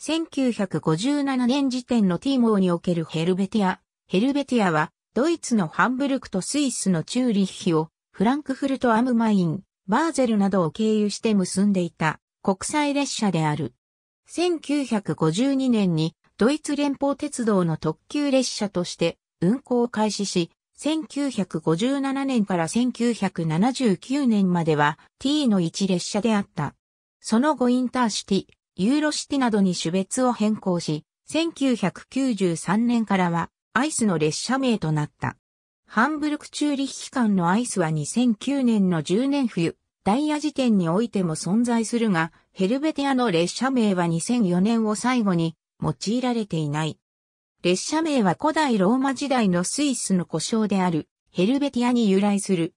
1957年時点の t モーにおけるヘルベティア。ヘルベティアは、ドイツのハンブルクとスイスのチューリッヒを、フランクフルトアムマイン、バーゼルなどを経由して結んでいた国際列車である。1952年にドイツ連邦鉄道の特急列車として運行を開始し、1957年から1979年までは T の1列車であった。その後インターシティ、ユーロシティなどに種別を変更し、1993年からはアイスの列車名となった。ハンブルクチューリッヒ間のアイスは2009年の10年冬、ダイヤ時点においても存在するが、ヘルベティアの列車名は2004年を最後に用いられていない。列車名は古代ローマ時代のスイスの故障であるヘルベティアに由来する。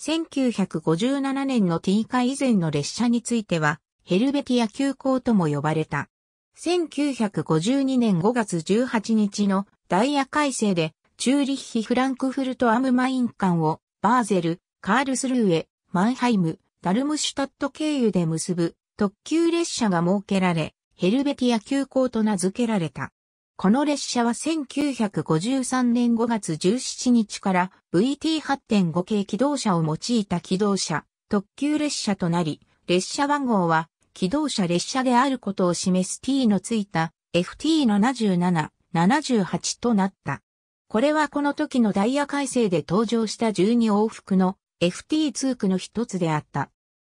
1957年の T 化以前の列車については、ヘルベティア急行とも呼ばれた。1952年5月18日のダイヤ改正で、チューリッヒ・フランクフルト・アムマイン間を、バーゼル、カールスルーへ、マンハイム、ダルムシュタット経由で結ぶ特急列車が設けられ、ヘルベティア急行と名付けられた。この列車は1953年5月17日から VT8.5 系機動車を用いた機動車特急列車となり、列車番号は機動車列車であることを示す t のついた FT77、78となった。これはこの時のダイヤ改正で登場した12往復の FT2 区の一つであった。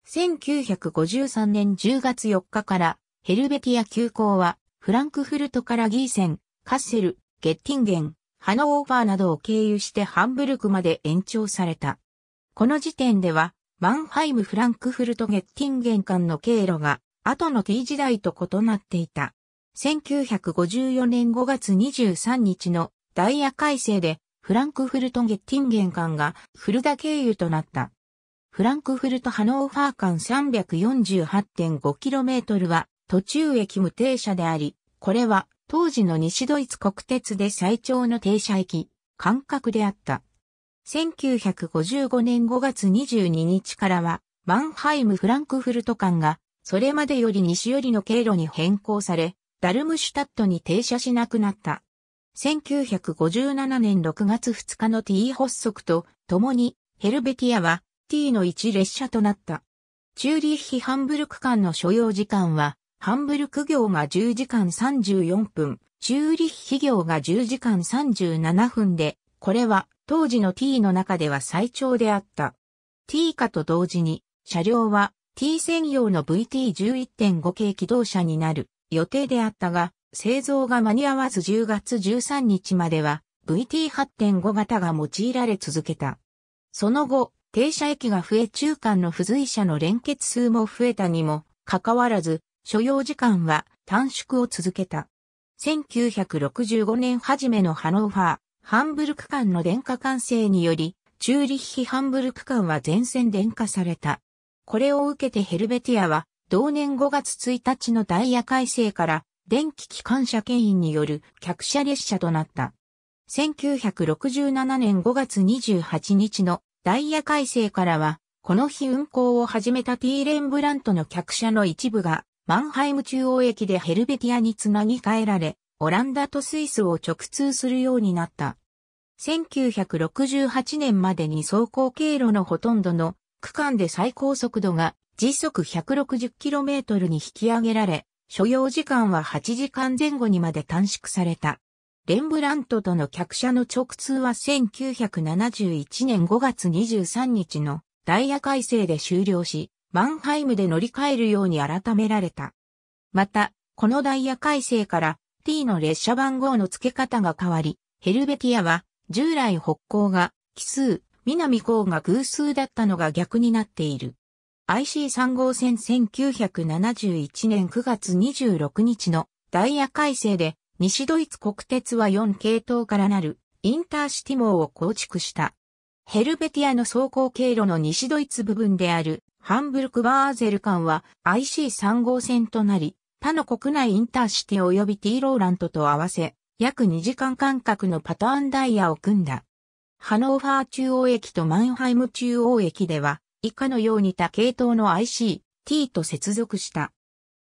1953年10月4日からヘルベティア急行はフランクフルトからギーセン、カッセル、ゲッティンゲン、ハノーファーなどを経由してハンブルクまで延長された。この時点ではマンハイム・フランクフルト・ゲッティンゲン間の経路が、後の T 時代と異なっていた。1954年5月23日のダイヤ改正で、フランクフルト・ゲッティンゲン間がフルダ経由となった。フランクフルト・ハノーファー間 348.5km は途中駅無停車であり、これは当時の西ドイツ国鉄で最長の停車駅、間隔であった。1955年5月22日からは、マンハイム・フランクフルト間が、それまでより西寄りの経路に変更され、ダルムシュタットに停車しなくなった。1957年6月2日の T 発足と共にヘルベティアは T の1列車となった。チューリッヒ・ハンブルク間の所要時間は、ハンブルク行が10時間34分、チューリッヒ行が10時間37分で、これは当時の T の中では最長であった。T 化と同時に、車両は T 専用の VT11.5 系機動車になる予定であったが、製造が間に合わず10月13日までは VT8.5 型が用いられ続けた。その後、停車駅が増え中間の付随車の連結数も増えたにも、かかわらず、所要時間は短縮を続けた。1965年初めのハノーファー、ハンブルク間の電化完成により、チューリッヒ・ハンブルク間は全線電化された。これを受けてヘルベティアは、同年5月1日のダイヤ改正から、電気機関車牽引による客車列車となった。1967年5月28日のダイヤ改正からは、この日運行を始めたティーレンブラントの客車の一部が、マンハイム中央駅でヘルベティアにつなぎ替えられ、オランダとスイスを直通するようになった。1968年までに走行経路のほとんどの区間で最高速度が時速 160km に引き上げられ、所要時間は8時間前後にまで短縮された。レンブラントとの客車の直通は1971年5月23日のダイヤ改正で終了し、マンハイムで乗り換えるように改められた。また、このダイヤ改正から T の列車番号の付け方が変わり、ヘルベティアは従来北港が奇数、南港が偶数だったのが逆になっている。IC3 号線1971年9月26日のダイヤ改正で西ドイツ国鉄は4系統からなるインターシティ網を構築した。ヘルベティアの走行経路の西ドイツ部分であるハンブルク・バーゼル間は IC3 号線となり、他の国内インターシティ及び T ローラントと合わせ、約2時間間隔のパターンダイヤを組んだ。ハノーファー中央駅とマンハイム中央駅では、以下のように多系統の IC、T と接続した。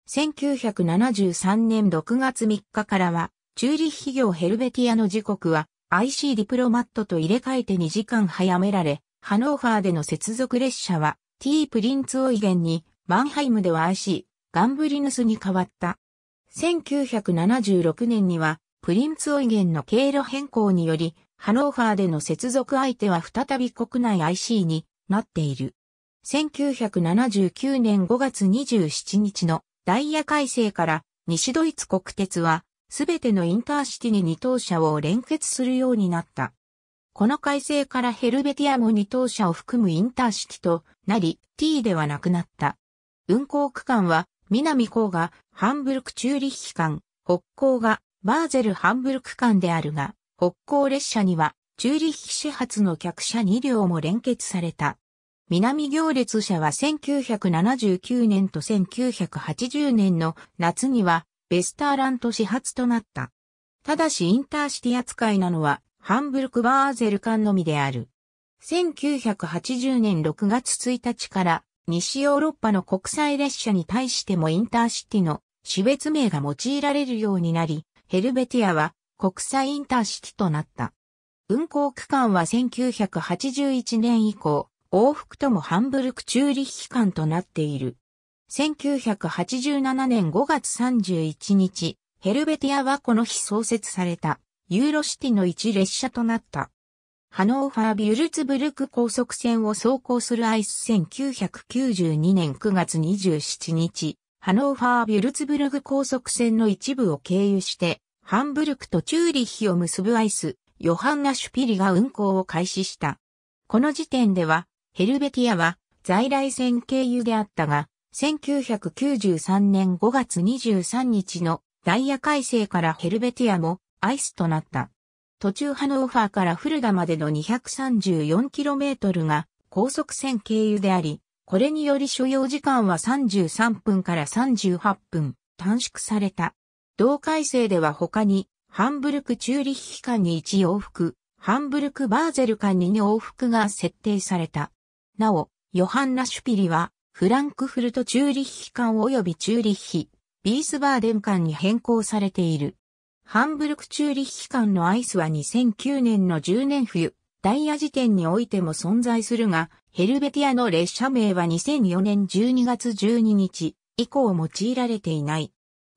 1973年6月3日からは、チューリッヒヘルベティアの時刻は IC ディプロマットと入れ替えて2時間早められ、ハノーファーでの接続列車は T プリンツオイゲンに、マンハイムでは IC、ガンブリヌスに変わった。1976年には、プリンツオイゲンの経路変更により、ハノーファーでの接続相手は再び国内 IC になっている。1979年5月27日のダイヤ改正から西ドイツ国鉄はすべてのインターシティに二等車を連結するようになった。この改正からヘルベティアも二等車を含むインターシティとなり T ではなくなった。運行区間は南港がハンブルク中立機関、間、北港がバーゼルハンブルク間であるが、北港列車には中立機始発の客車2両も連結された。南行列車は1979年と1980年の夏にはベスターラント始発となった。ただしインターシティ扱いなのはハンブルク・バーゼル間のみである。1980年6月1日から西ヨーロッパの国際列車に対してもインターシティの種別名が用いられるようになり、ヘルベティアは国際インターシティとなった。運行区間は1981年以降、往復ともハンブルク・中立期間となっている。1987年5月31日、ヘルベティアはこの日創設されたユーロシティの一列車となった。ハノーファー・ビュルツブルク高速線を走行するアイス1992年9月27日、ハノーファー・ビュルツブルク高速線の一部を経由して、ハンブルクとチューリッヒを結ぶアイス、ヨハンナ・シュピリが運行を開始した。この時点では、ヘルベティアは在来線経由であったが、1993年5月23日のダイヤ改正からヘルベティアもアイスとなった。途中ハノーファーからフルダまでの 234km が高速線経由であり、これにより所要時間は33分から38分短縮された。同改正では他に、ハンブルク・チューリッヒ間に1往復、ハンブルク・バーゼル間に2往復が設定された。なお、ヨハン・ラシュピリは、フランクフルト・チューリッヒ間及びチューリッヒ、ビースバーデン間に変更されている。ハンブルクチューリッヒ間のアイスは2009年の10年冬、ダイヤ時点においても存在するが、ヘルベティアの列車名は2004年12月12日以降用いられていない。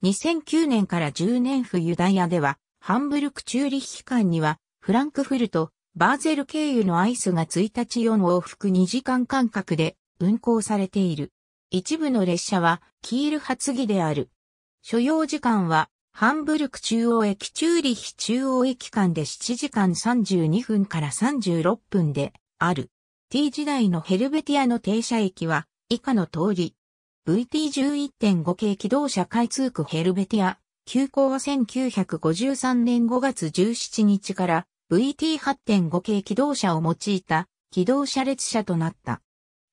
2009年から10年冬ダイヤでは、ハンブルクチューリッヒ間には、フランクフルト、バーゼル経由のアイスが1日4往復2時間間隔で運行されている。一部の列車は、キール発議である。所要時間はハンブルク中央駅チューリヒ中央駅間で7時間32分から36分である。t 時代のヘルベティアの停車駅は以下の通り。VT11.5 系機動車開通区ヘルベティア。急行は1953年5月17日から VT8.5 系機動車を用いた機動車列車となった。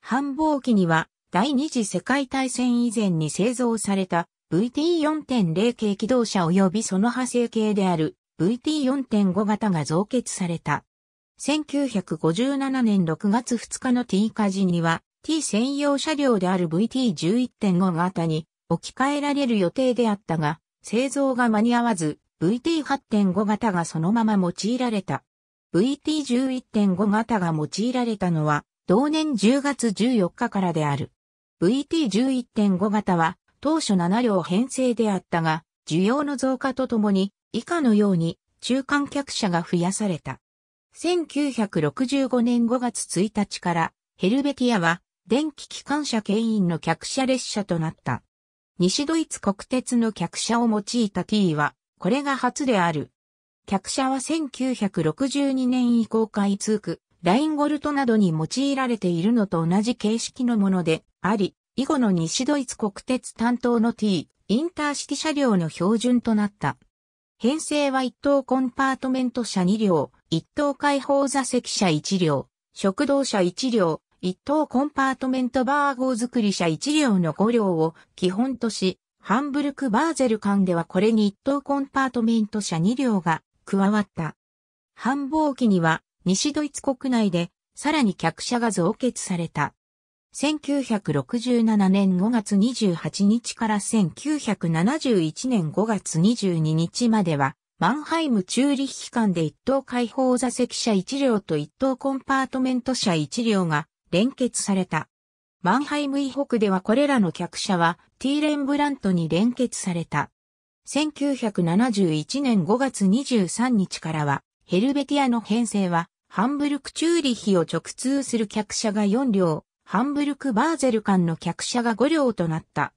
繁忙期には第二次世界大戦以前に製造された VT4.0 系機動車及びその派生系である VT4.5 型が増結された。1957年6月2日の T 火事には T 専用車両である VT11.5 型に置き換えられる予定であったが、製造が間に合わず VT8.5 型がそのまま用いられた。VT11.5 型が用いられたのは同年10月14日からである。VT11.5 型は当初7両編成であったが、需要の増加とともに、以下のように中間客車が増やされた。1965年5月1日から、ヘルベティアは、電気機関車牽引の客車列車となった。西ドイツ国鉄の客車を用いた T は、これが初である。客車は1962年以降開通区、ラインゴルトなどに用いられているのと同じ形式のものであり、以後の西ドイツ国鉄担当の T、インター式車両の標準となった。編成は1等コンパートメント車2両、1等開放座席車1両、食堂車1両、1等コンパートメントバー号作り車1両の5両を基本とし、ハンブルク・バーゼル間ではこれに1等コンパートメント車2両が加わった。繁忙期には西ドイツ国内でさらに客車が増結された。1967年5月28日から1971年5月22日までは、マンハイムチューリッヒ間で一等開放座席車1両と一等コンパートメント車1両が連結された。マンハイム以北ではこれらの客車はティーレンブラントに連結された。1971年5月23日からは、ヘルベティアの編成は、ハンブルク・チューリヒを直通する客車が4両、ハンブルク・バーゼル間の客車が5両となった。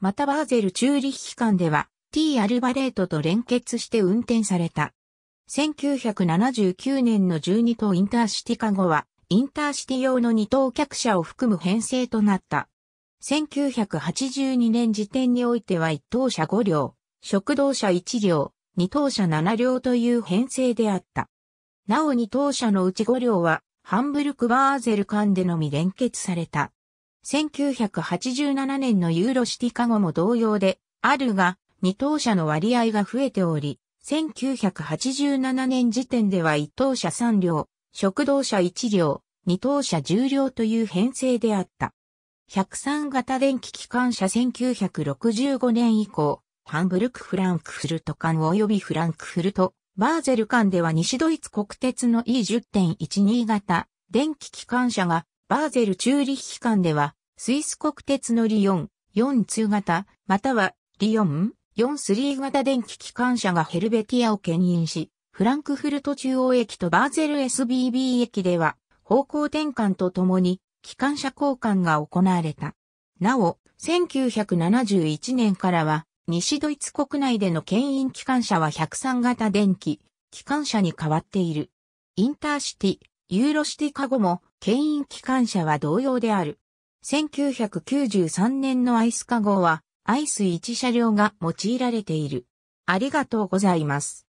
またバーゼル・チューリッヒ間では T・ アルバレートと連結して運転された。1979年の12等インターシティ化後は、インターシティ用の2等客車を含む編成となった。1982年時点においては1等車5両、食堂車1両、2等車7両という編成であった。なお2等車のうち5両はハンブルク・バーゼル間でのみ連結された。1987年のユーロシティカゴも同様で、あるが、二等車の割合が増えており、1987年時点では一等車3両、食堂車1両、二等車10両という編成であった。103型電気機関車1965年以降、ハンブルク・フランクフルト間及びフランクフルトバーゼル間では西ドイツ国鉄の E10.12 型電気機関車が、バーゼル中立機関では、スイス国鉄のリヨン4-2型、またはリヨン4-3型電気機関車がヘルベティアを牽引し、フランクフルト中央駅とバーゼル SBB 駅では、方向転換とともに、機関車交換が行われた。なお、1971年からは、西ドイツ国内での牽引機関車は103型電気、機関車に変わっている。インターシティ、ユーロシティカゴも牽引機関車は同様である。1993年のアイスカゴは、アイス1車両が用いられている。ありがとうございます。